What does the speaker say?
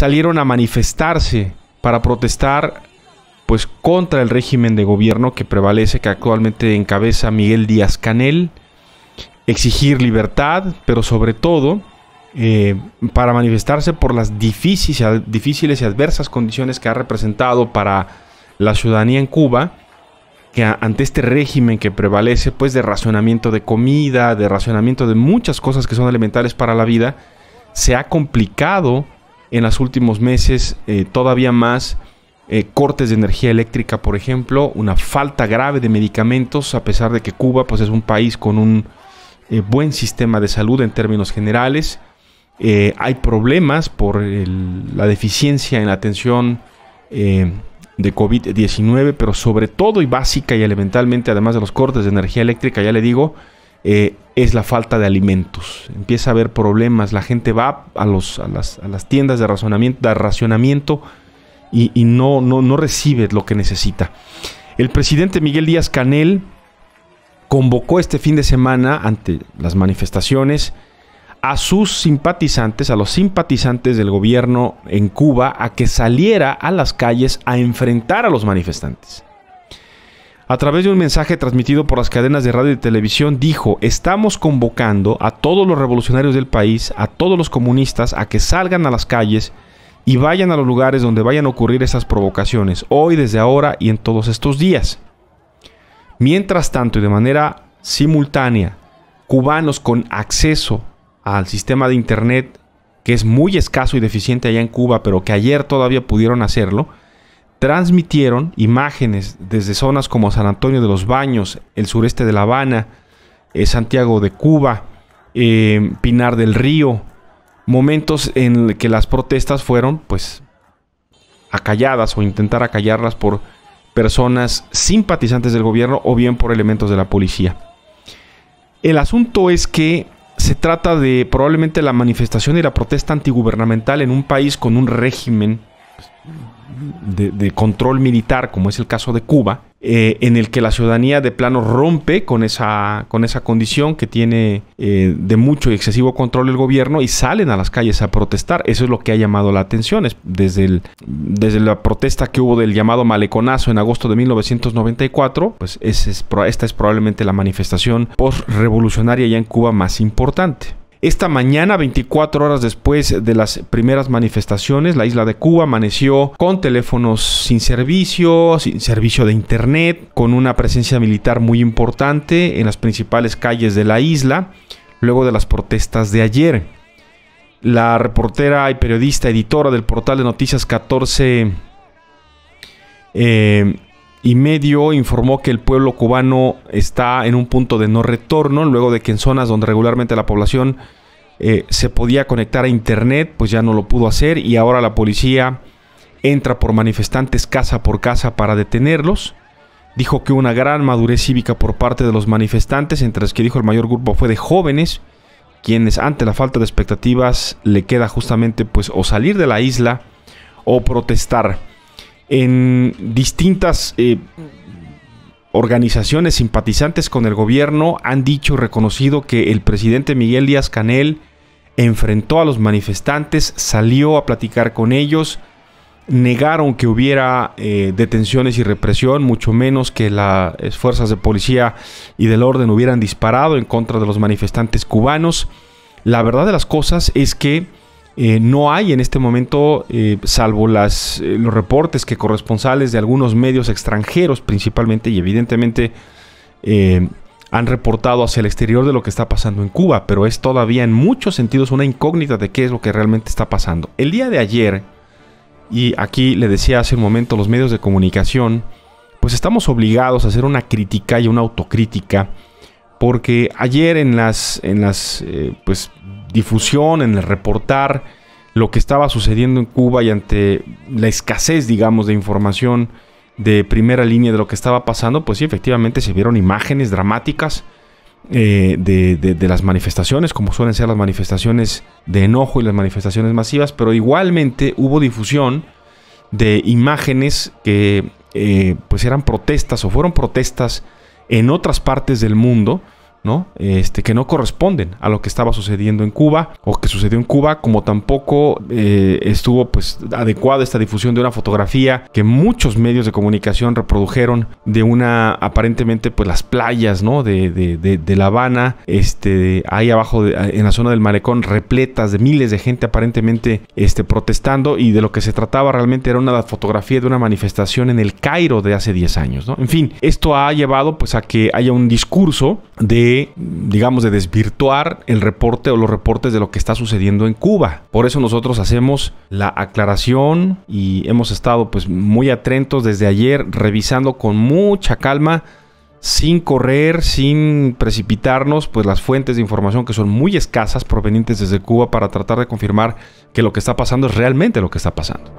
salieron a manifestarse para protestar pues contra el régimen de gobierno que prevalece, que actualmente encabeza Miguel Díaz Canel, exigir libertad, pero sobre todo eh, para manifestarse por las difíciles, difíciles y adversas condiciones que ha representado para la ciudadanía en Cuba, que ante este régimen que prevalece, pues de racionamiento de comida, de racionamiento de muchas cosas que son elementales para la vida, se ha complicado en los últimos meses eh, todavía más eh, cortes de energía eléctrica, por ejemplo, una falta grave de medicamentos, a pesar de que Cuba pues, es un país con un eh, buen sistema de salud en términos generales. hay problemas por la deficiencia en la atención de COVID-19, pero sobre todo y básica y elementalmente, además de los cortes de energía eléctrica, ya le digo, es la falta de alimentos. Empieza a haber problemas, la gente va a, a, las, tiendas de racionamiento, de y, no, no, no recibe lo que necesita. El presidente Miguel Díaz Canel convocó este fin de semana ante las manifestaciones a sus simpatizantes, a los simpatizantes del gobierno en Cuba, a que saliera a las calles a enfrentar a los manifestantes. A través de un mensaje transmitido por las cadenas de radio y televisión dijo, estamos convocando a todos los revolucionarios del país, a todos los comunistas, a que salgan a las calles y vayan a los lugares donde vayan a ocurrir esas provocaciones, hoy, desde ahora y en todos estos días. Mientras tanto y de manera simultánea, cubanos con acceso al sistema de Internet, que es muy escaso y deficiente allá en Cuba, pero que ayer todavía pudieron hacerlo, transmitieron imágenes desde zonas como San Antonio de los Baños, el sureste de La Habana, eh, Santiago de Cuba, eh, Pinar del Río, momentos en que las protestas fueron pues acalladas o intentar acallarlas por personas simpatizantes del gobierno o bien por elementos de la policía. El asunto es que se trata de probablemente la manifestación y la protesta antigubernamental en un país con un régimen pues, de, control militar, como es el caso de Cuba, eh, en el que la ciudadanía de plano rompe con esa, con esa condición que tiene eh, de mucho y excesivo control el gobierno y salen a las calles a protestar. Eso es lo que ha llamado la atención. Es desde, desde la protesta que hubo del llamado maleconazo en agosto de 1994, pues ese es, esta es probablemente la manifestación post-revolucionaria ya en Cuba más importante. Esta mañana, 24 horas después de las primeras manifestaciones, la isla de Cuba amaneció con teléfonos sin servicio, sin servicio de internet, con una presencia militar muy importante en las principales calles de la isla, luego de las protestas de ayer. La reportera y periodista editora del portal de noticias 14 y medio informó que el pueblo cubano está en un punto de no retorno, luego de que en zonas donde regularmente la población eh, se podía conectar a Internet, pues ya no lo pudo hacer y ahora la policía entra por manifestantes casa por casa para detenerlos. Dijo que una gran madurez cívica por parte de los manifestantes, entre los que dijo el mayor grupo fue de jóvenes, quienes ante la falta de expectativas le queda justamente pues o salir de la isla o protestar en distintas eh, organizaciones simpatizantes con el gobierno han dicho y reconocido que el presidente Miguel Díaz Canel enfrentó a los manifestantes, salió a platicar con ellos, negaron que hubiera eh, detenciones y represión, mucho menos que las eh, fuerzas de policía y del orden hubieran disparado en contra de los manifestantes cubanos. La verdad de las cosas es que eh, no hay en este momento, eh, salvo las, eh, los reportes que corresponsales de algunos medios extranjeros principalmente y evidentemente han reportado hacia el exterior de lo que está pasando en Cuba, pero es todavía en muchos sentidos una incógnita de qué es lo que realmente está pasando. El día de ayer, y aquí le decía hace un momento, los medios de comunicación, pues estamos obligados a hacer una crítica y una autocrítica, porque ayer en las, en las pues, difusión, en el reportar lo que estaba sucediendo en Cuba y ante la escasez, digamos, de información de primera línea de lo que estaba pasando, pues sí, efectivamente se vieron imágenes dramáticas eh, de, las manifestaciones, como suelen ser las manifestaciones de enojo y las manifestaciones masivas, pero igualmente hubo difusión de imágenes que eh, pues eran protestas o fueron protestas en otras partes del mundo ¿no? Este, que no corresponden a lo que estaba sucediendo en Cuba o que sucedió en Cuba, como tampoco eh, estuvo pues adecuada esta difusión de una fotografía que muchos medios de comunicación reprodujeron de una aparentemente pues las playas, ¿no? De, de, La Habana, este, ahí abajo en la zona del malecón repletas de miles de gente aparentemente este, protestando y de lo que se trataba realmente era una fotografía de una manifestación en el Cairo de hace 10 años, ¿no? En fin, esto ha llevado pues a que haya un discurso de digamos, de desvirtuar el reporte o los reportes de lo que está sucediendo en Cuba. Por eso nosotros hacemos la aclaración y hemos estado pues muy atentos desde ayer revisando con mucha calma sin correr, sin precipitarnos, pues las fuentes de información que son muy escasas provenientes desde Cuba para tratar de confirmar que lo que está pasando es realmente lo que está pasando.